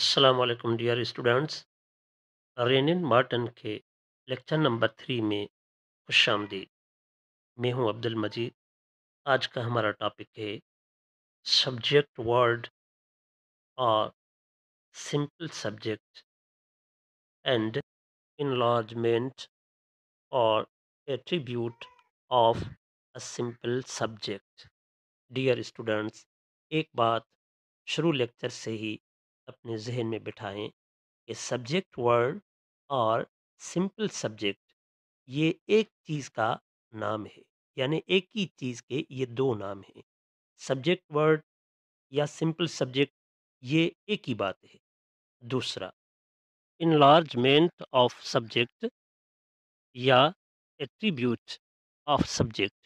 Aslam dear students Wren Martin के lecture number three में खुश आमदी मैं हूं अब्दुल मजीद आज का हमारा टॉपिक है सब्जेक्ट वर्ड और सिंपल सब्जेक्ट एंड इनलॉजमेंट और attribute of a simple subject dear students एक बात शुरू लेक्चर से ही अपने जहन में बिठाएं कि सब्जेक्ट वर्ड और सिंपल सब्जेक्ट ये एक चीज़ का नाम है यानी एक ही चीज़ के ये दो नाम हैं सब्जेक्ट वर्ड या सिंपल सब्जेक्ट ये एक ही बात है दूसरा इनलार्जमेंट ऑफ सब्जेक्ट या एट्रीब्यूट ऑफ सब्जेक्ट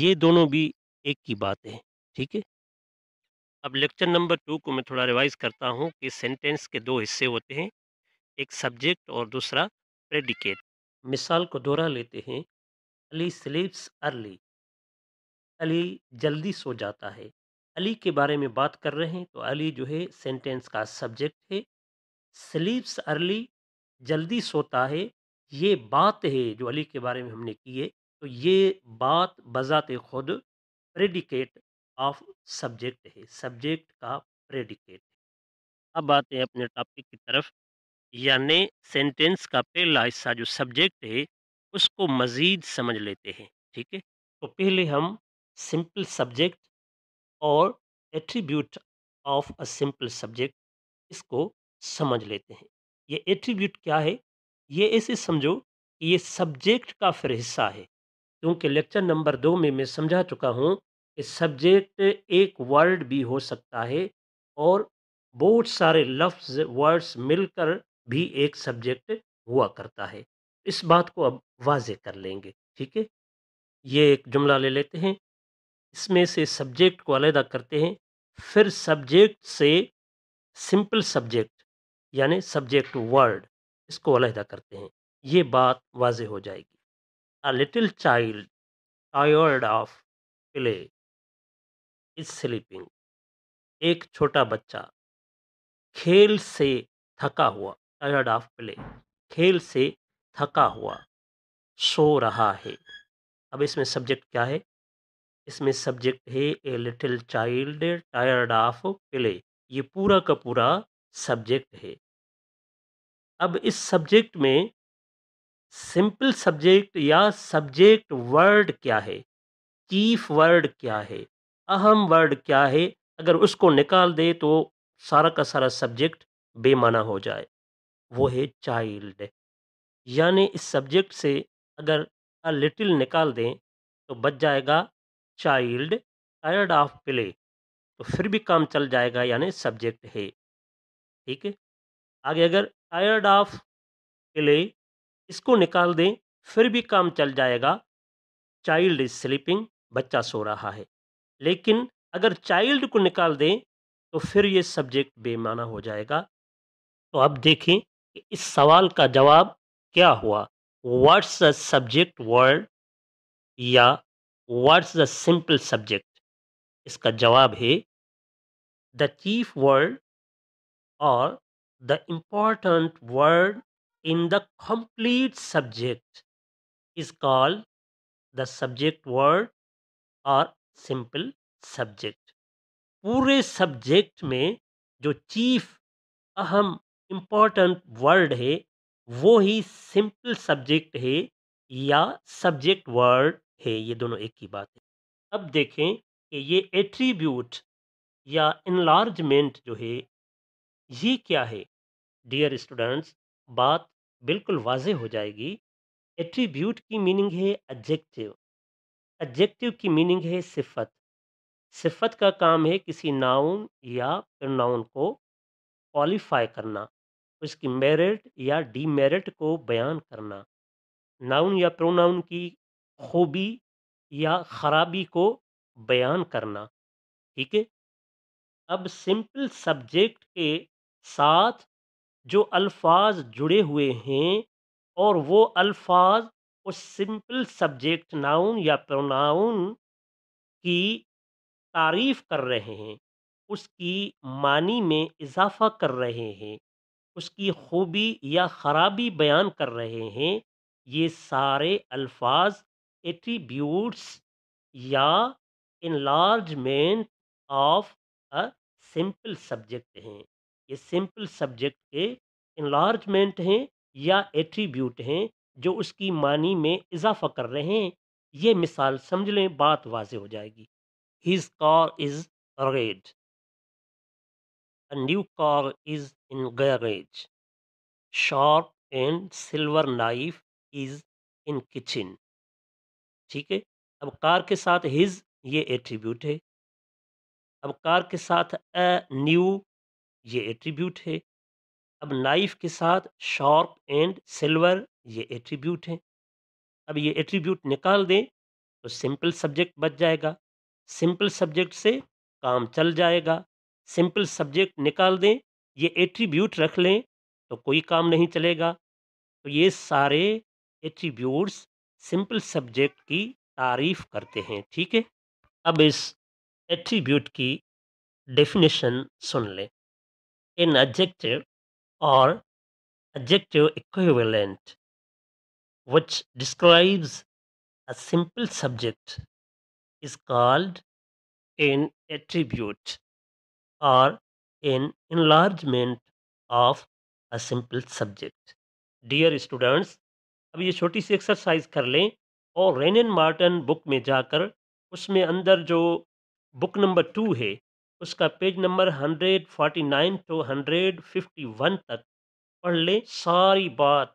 ये दोनों भी एक ही बात है ठीक है अब लेक्चर नंबर टू को मैं थोड़ा रिवाइज करता हूँ कि सेंटेंस के दो हिस्से होते हैं एक सब्जेक्ट और दूसरा प्रेडिकेट मिसाल को दोहरा लेते हैं अली स्लीप्स अर्ली अली जल्दी सो जाता है अली के बारे में बात कर रहे हैं तो अली जो है सेंटेंस का सब्जेक्ट है स्लीप्स अर्ली जल्दी सोता है ये बात है जो अली के बारे में हमने की है तो ये बात बजात खुद प्रेडिकेट ऑफ सब्जेक्ट है सब्जेक्ट का प्रेडिकेट अब आते हैं अपने टॉपिक की तरफ यानी सेंटेंस का पहला हिस्सा जो सब्जेक्ट है उसको मज़ीद समझ लेते हैं ठीक है तो पहले हम सिंपल सब्जेक्ट और attribute of a simple subject इसको समझ लेते हैं ये एट्रीब्यूट क्या है ये ऐसे समझो कि ये सब्जेक्ट का फिर हिस्सा है क्योंकि लेक्चर नंबर दो में मैं समझा चुका हूँ सब्जेक्ट एक वर्ड भी हो सकता है और बहुत सारे लफ्ज़ वर्ड्स मिलकर भी एक सब्जेक्ट हुआ करता है इस बात को अब वाजे कर लेंगे ठीक है ये एक जुमला ले लेते हैं इसमें से सब्जेक्ट को अलहदा करते हैं फिर सब्जेक्ट से सिंपल सब्जेक्ट यानी सब्जेक्ट वर्ड इसको अलहदा करते हैं ये बात वाज हो जाएगी a little child tired of play sleeping एक छोटा बच्चा खेल से थका हुआ टायर्ड ऑफ प्ले खेल से थका हुआ सो रहा है अब इसमें सब्जेक्ट क्या है इसमें सब्जेक्ट है a little child tired of play ये पूरा का पूरा सब्जेक्ट है अब इस सब्जेक्ट में सिंपल सब्जेक्ट या सब्जेक्ट वर्ड क्या है चीफ वर्ड क्या है अहम वर्ड क्या है अगर उसको निकाल दे तो सारा का सारा सब्जेक्ट बेमाना हो जाए वो है चाइल्ड यानी इस सब्जेक्ट से अगर अ लिटिल निकाल दें तो बच जाएगा चाइल्ड टायर्ड ऑफ प्ले तो फिर भी काम चल जाएगा यानी सब्जेक्ट है ठीक है आगे अगर टायर्ड ऑफ प्ले इसको निकाल दें फिर भी काम चल जाएगा चाइल्ड इज स्लीपिंग बच्चा सो रहा है लेकिन अगर चाइल्ड को निकाल दें तो फिर ये सब्जेक्ट बेमाना हो जाएगा तो अब देखें कि इस सवाल का जवाब क्या हुआ व्हाट्स द सब्जेक्ट वर्ड या व्हाट्स द सिंपल सब्जेक्ट इसका जवाब है द चीफ वर्ड और the important word in the complete subject is called the subject word और सिंपल सब्जेक्ट पूरे सब्जेक्ट में जो चीफ अहम इम्पॉर्टेंट वर्ड है वो ही सिंपल सब्जेक्ट है या सब्जेक्ट वर्ड है ये दोनों एक ही बात है अब देखें कि ये एट्रीब्यूट या इनलार्जमेंट जो है ये क्या है डियर स्टूडेंट्स बात बिल्कुल वाज हो जाएगी एट्रीब्यूट की मीनिंग है एडजेक्टिव एडजेक्टिव की मीनिंग है सिफत सिफत का काम है किसी नाउन या प्रोनाउन को क्वालिफाई करना उसकी मेरिट या डीमेरिट को बयान करना नाउन या प्रोनाउन की खूबी या खराबी को बयान करना ठीक है अब सिंपल सब्जेक्ट के साथ जो अल्फाज जुड़े हुए हैं और वो अल्फाज उस सिंपल सब्जेक्ट नाउन या प्रोनाउन की तारीफ कर रहे हैं उसकी मानी में इजाफा कर रहे हैं उसकी खूबी या खराबी बयान कर रहे हैं ये सारे अल्फाज एट्रीब्यूट्स या enlargement of a simple subject हैं ये सिंपल सब्जेक्ट के इनलार्जमेंट हैं या एट्रीब्यूट हैं जो उसकी मानी में इजाफा कर रहे हैं ये मिसाल समझ लें बात वाज हो जाएगी his car is red new car is in garage sharp and silver knife is in kitchen ठीक है अब कार के साथ हिज ये एट्रीब्यूट है अब कार के साथ अ न्यू ये एट्रीब्यूट है अब नाइफ के साथ शॉर्प एंड सिल्वर ये एट्रीब्यूट हैं अब ये एट्रीब्यूट निकाल दें तो सिंपल सब्जेक्ट बच जाएगा सिंपल सब्जेक्ट से काम चल जाएगा सिंपल सब्जेक्ट निकाल दें ये एट्रीब्यूट रख लें तो कोई काम नहीं चलेगा तो ये सारे एट्रीब्यूट्स सिंपल सब्जेक्ट की तारीफ करते हैं ठीक है अब इस एट्रीब्यूट की डेफिनेशन सुन लें an adjective or adjective equivalent which describes a simple subject is called an attribute or an enlargement of a simple subject. Dear students, अब ये छोटी सी एक्सरसाइज कर लें और रेन एंड मार्टन बुक में जाकर उसमें अंदर जो बुक नंबर टू है उसका पेज नंबर 149 टू 151 तक पढ़ लें सारी बात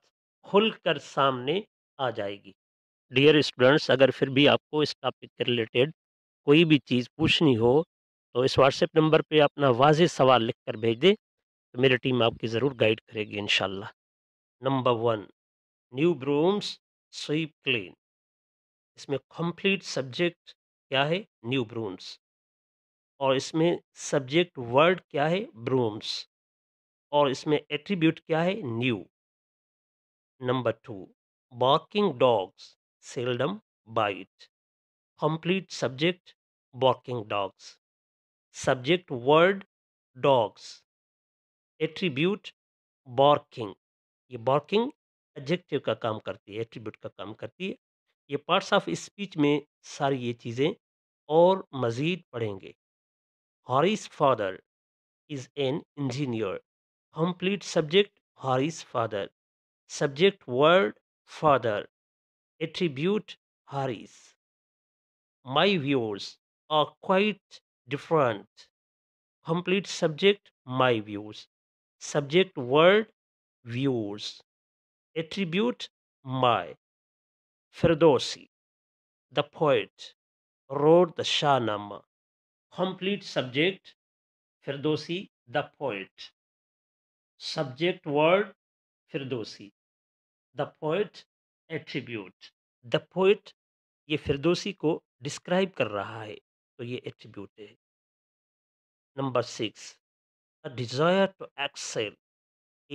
खुल कर सामने आ जाएगी डियर स्टूडेंट्स अगर फिर भी आपको इस टॉपिक के रिलेटेड कोई भी चीज़ पूछनी हो तो इस व्हाट्सएप नंबर पे अपना वाज सवाल लिख कर भेज दें तो मेरी टीम आपकी ज़रूर गाइड करेगी इन number one new brooms sweep clean इसमें कंप्लीट सब्जेक्ट क्या है न्यू ब्रूम्स और इसमें सब्जेक्ट वर्ड क्या है ब्रूम्स और इसमें एट्रीब्यूट क्या है new number two barking dogs seldom bite complete subject barking dogs subject word dogs attribute barking ये barking एडजेक्टिव का काम करती है एट्रीब्यूट का काम करती है ये पार्ट्स ऑफ स्पीच में सारी ये चीज़ें और मज़ीद पढ़ेंगे Hari's father is an engineer. Complete subject Hari's father. Subject word father. Attribute Hari's. My views are quite different. Complete subject my views. Subject word views. Attribute my. Ferdowsi, the poet, wrote the Shahnama complete subject Firdausi the poet subject word Firdausi the poet attribute the poet ये Firdausi को describe कर रहा है तो ये attribute है number six a desire to excel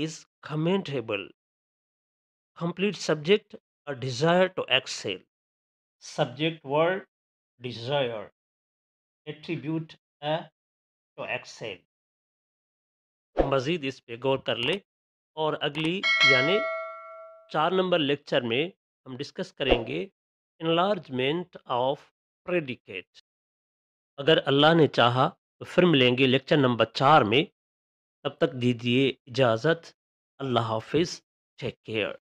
is commendable complete subject a desire to excel subject word desire attribute to excel मज़ीद इस पे गौर कर लें और अगली यानी चार नंबर लेक्चर में हम डिस्कस करेंगे इनलार्जमेंट ऑफ प्रेडिकेट अगर अल्लाह ने चाहा तो फिर मिलेंगे लेक्चर नंबर चार में तब तक दीजिए इजाज़त अल्लाह हाफिज़ टेक केयर